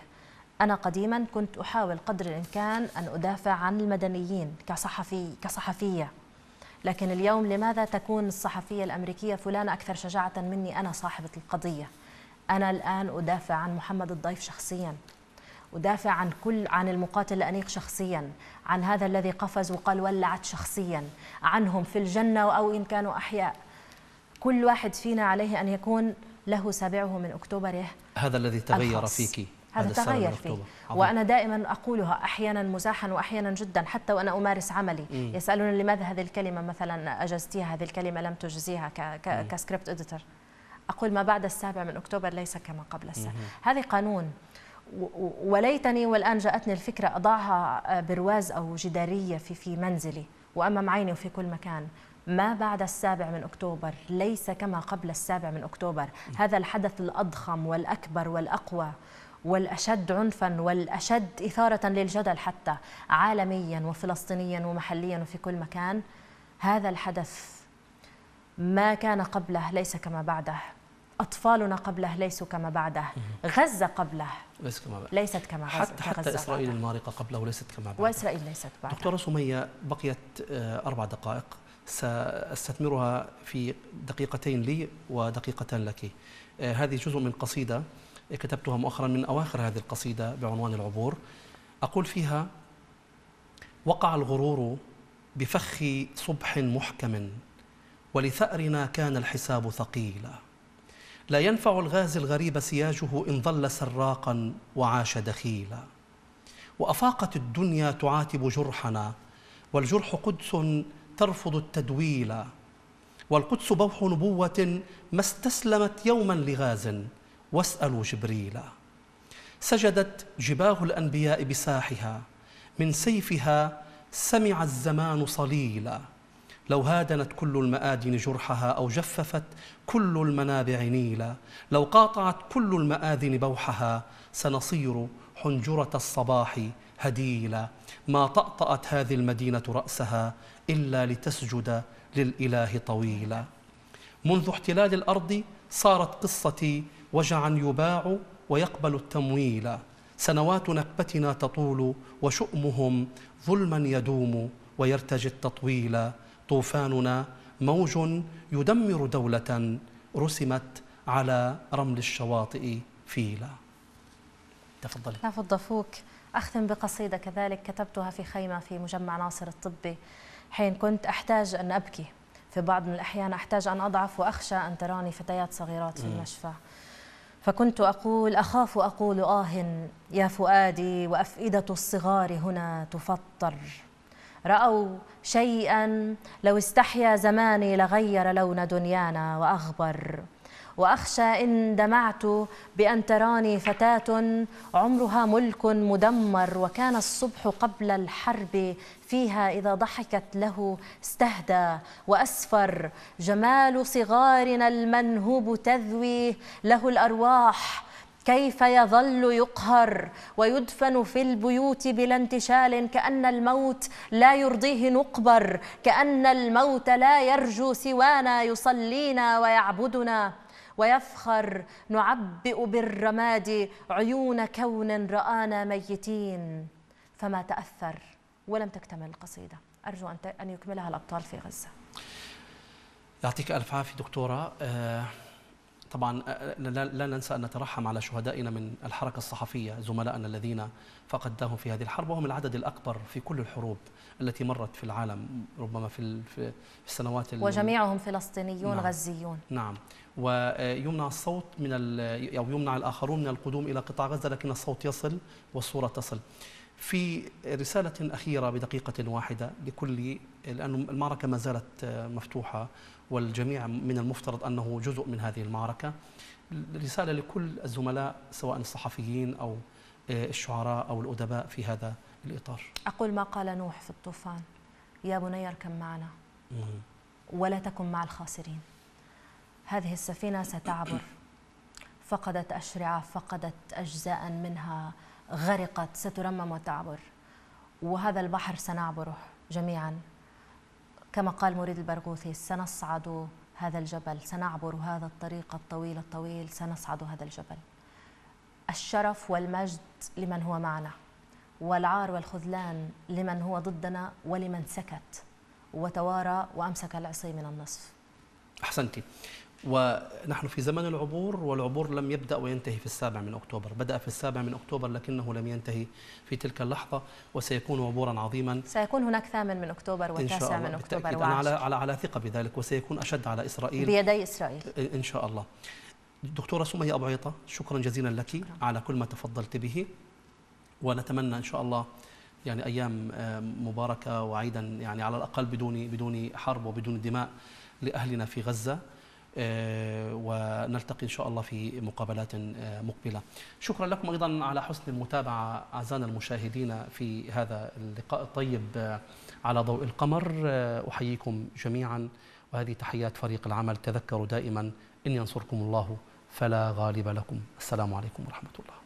أنا قديما كنت أحاول قدر الإمكان أن أدافع عن المدنيين كصحفي كصحفية لكن اليوم لماذا تكون الصحفية الأمريكية فلانة أكثر شجاعة مني أنا صاحبة القضية أنا الآن أدافع عن محمد الضيف شخصياً أدافع عن كل عن المقاتل الأنيق شخصيا عن هذا الذي قفز وقال ولعت شخصيا عنهم في الجنة أو إن كانوا أحياء كل واحد فينا عليه أن يكون له سابعه من أكتوبر هذا الذي تغير فيك هذا تغير فيه وأنا دائما أقولها أحيانا مزاحا وأحيانا جدا حتى وأنا أمارس عملي يسألون لماذا هذه الكلمة مثلا أجزتيها هذه الكلمة لم تجزيها كسكريبت إديتر أقول ما بعد السابع من أكتوبر ليس كما قبل السابع هذا قانون وليتني والآن جاءتني الفكرة أضعها برواز أو جدارية في في منزلي وأمام عيني وفي كل مكان ما بعد السابع من أكتوبر ليس كما قبل السابع من أكتوبر هذا الحدث الأضخم والأكبر والأقوى والأشد عنفا والأشد إثارة للجدل حتى عالميا وفلسطينيا ومحليا وفي كل مكان هذا الحدث ما كان قبله ليس كما بعده أطفالنا قبله ليسوا كما بعده غزة قبله ليس كما بعد. ليست كما غزة حتى, حتى غزة إسرائيل بعده. المارقة قبله ليست كما بعده وإسرائيل ليست بعده دكتورة سمية بقيت آه، أربع دقائق سأستثمرها في دقيقتين لي ودقيقتان لك آه، هذه جزء من قصيدة كتبتها مؤخرا من أواخر هذه القصيدة بعنوان العبور أقول فيها وقع الغرور بفخ صبح محكم ولثأرنا كان الحساب ثقيلا لا ينفع الغاز الغريب سياجه إن ظل سراقا وعاش دخيلا وأفاقت الدنيا تعاتب جرحنا والجرح قدس ترفض التدويلا والقدس بوح نبوة ما استسلمت يوما لغاز واسألوا جبريل سجدت جباه الأنبياء بساحها من سيفها سمع الزمان صليلا لو هادنت كل المآدن جرحها أو جففت كل المنابع نيلا لو قاطعت كل المآذن بوحها سنصير حنجرة الصباح هديلا ما طأطأت هذه المدينة رأسها إلا لتسجد للإله طويلا منذ احتلال الأرض صارت قصتي وجعا يباع ويقبل التمويل سنوات نكبتنا تطول وشؤمهم ظلما يدوم ويرتجي التطويل طوفاننا موج يدمر دولة رسمت على رمل الشواطئ فيلا تفضلي نفض ضفوك أختم بقصيدة كذلك كتبتها في خيمة في مجمع ناصر الطبي حين كنت أحتاج أن أبكي في بعض من الأحيان أحتاج أن أضعف وأخشى أن تراني فتيات صغيرات في المشفى فكنت أقول أخاف أقول آه يا فؤادي وأفئدة الصغار هنا تفطر رأوا شيئا لو استحيا زماني لغير لون دنيانا وأغبر وأخشى إن دمعت بأن تراني فتاة عمرها ملك مدمر وكان الصبح قبل الحرب فيها إذا ضحكت له استهدى وأسفر جمال صغارنا المنهوب تذوي له الأرواح كيف يظل يقهر ويدفن في البيوت بلا انتشال كأن الموت لا يرضيه نقبر كأن الموت لا يرجو سوانا يصلينا ويعبدنا ويفخر نعبئ بالرماد عيون كون رآنا ميتين فما تأثر ولم تكتمل القصيدة أرجو أن يكملها الأبطال في غزة يعطيك ألف عافية دكتورة آه، طبعا آه، لا ننسى أن نترحم على شهدائنا من الحركة الصحفية زملائنا الذين فقدناهم في هذه الحرب وهم العدد الأكبر في كل الحروب التي مرت في العالم ربما في في السنوات وجميعهم فلسطينيون نعم غزيون نعم ويمنع آه، الصوت من أو يمنع الآخرون من القدوم إلى قطاع غزة لكن الصوت يصل والصورة تصل في رسالة أخيرة بدقيقة واحدة لكل لأن المعركة ما زالت آه، مفتوحة والجميع من المفترض أنه جزء من هذه المعركة رسالة لكل الزملاء سواء الصحفيين أو الشعراء أو الأدباء في هذا الإطار أقول ما قال نوح في الطوفان يا بني اركب معنا ولا تكن مع الخاسرين هذه السفينة ستعبر فقدت أشرعة فقدت أجزاء منها غرقت سترمم وتعبر وهذا البحر سنعبره جميعا كما قال مريد البرغوثي سنصعد هذا الجبل سنعبر هذا الطريق الطويل الطويل سنصعد هذا الجبل الشرف والمجد لمن هو معنا والعار والخذلان لمن هو ضدنا ولمن سكت وتوارى وأمسك العصي من النصف أحسنتي ونحن في زمن العبور والعبور لم يبدأ وينتهي في السابع من أكتوبر بدأ في السابع من أكتوبر لكنه لم ينتهي في تلك اللحظة وسيكون عبورا عظيما سيكون هناك ثامن من أكتوبر وتاسع من أكتوبر وعشر أنا على, على, على ثقة بذلك وسيكون أشد على إسرائيل بيدي إسرائيل إن شاء الله دكتورة سمية أبو عيطة شكرا جزيلا لك على كل ما تفضلت به ونتمنى إن شاء الله يعني أيام آه، مباركة وعيدا يعني على الأقل بدون بدون حرب وبدون دماء لأهلنا في غزة آه، ونلتقي إن شاء الله في مقابلات آه، مقبلة شكرا لكم أيضا على حسن المتابعة أعزائنا المشاهدين في هذا اللقاء الطيب على ضوء القمر أحييكم جميعا وهذه تحيات فريق العمل تذكروا دائما إن ينصركم الله فلا غالب لكم السلام عليكم ورحمة الله